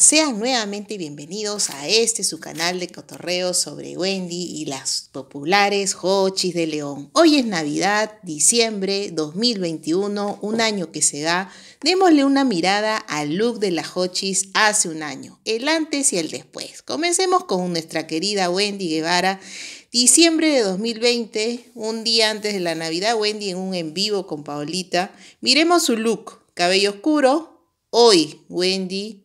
Sean nuevamente bienvenidos a este su canal de cotorreos sobre Wendy y las populares Hochis de León. Hoy es Navidad, diciembre 2021, un año que se da. Démosle una mirada al look de las Hochis hace un año, el antes y el después. Comencemos con nuestra querida Wendy Guevara. Diciembre de 2020, un día antes de la Navidad, Wendy en un en vivo con Paulita Miremos su look, cabello oscuro. Hoy, Wendy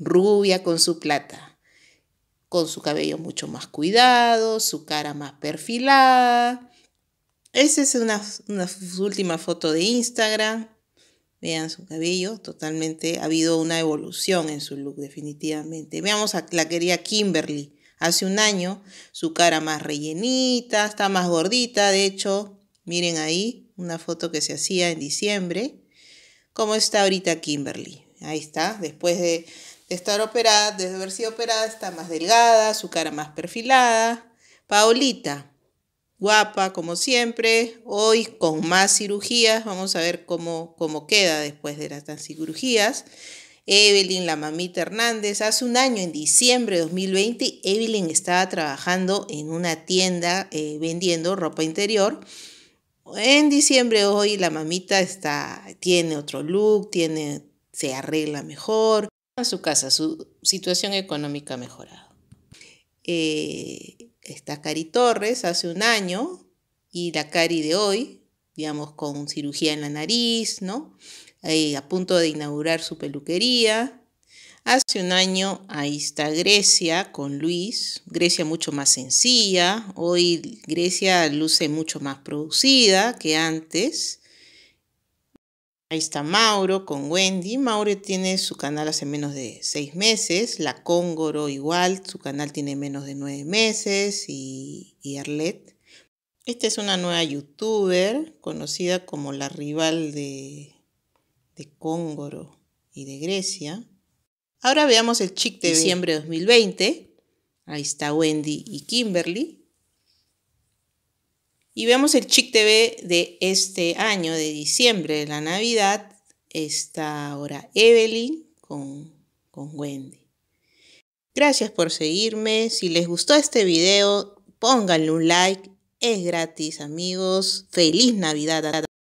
rubia con su plata, con su cabello mucho más cuidado, su cara más perfilada. Esa es una, última foto de Instagram. Vean su cabello, totalmente ha habido una evolución en su look, definitivamente. Veamos a la querida Kimberly. Hace un año, su cara más rellenita, está más gordita, de hecho, miren ahí, una foto que se hacía en diciembre. ¿Cómo está ahorita Kimberly? Ahí está, después de, estar operada, desde haber sido operada, está más delgada, su cara más perfilada. Paolita, guapa como siempre, hoy con más cirugías, vamos a ver cómo, cómo queda después de las, cirugías. Evelyn, la mamita Hernández, hace un año, en diciembre de 2020, Evelyn estaba trabajando en una tienda eh, vendiendo ropa interior. En diciembre hoy la mamita está, tiene otro look, tiene, se arregla mejor, su casa, su situación económica ha mejorado. Eh, está Cari Torres hace un año y la Cari de hoy, digamos, con cirugía en la nariz, ¿no? a punto de inaugurar su peluquería. Hace un año ahí está Grecia con Luis, Grecia mucho más sencilla, hoy Grecia luce mucho más producida que antes. Ahí está Mauro con Wendy. Mauro tiene su canal hace menos de seis meses. La Congoro igual, su canal tiene menos de nueve meses. Y, Arlette. Esta es una nueva youtuber conocida como la rival de, de Congoro y de Grecia. Ahora veamos el chic de diciembre de 2020. Ahí está Wendy y Kimberly. Y vemos el Chic TV de este año, de diciembre, de la Navidad. Está ahora Evelyn con, con Wendy. Gracias por seguirme. Si les gustó este video, pónganle un like. Es gratis, amigos. Feliz Navidad.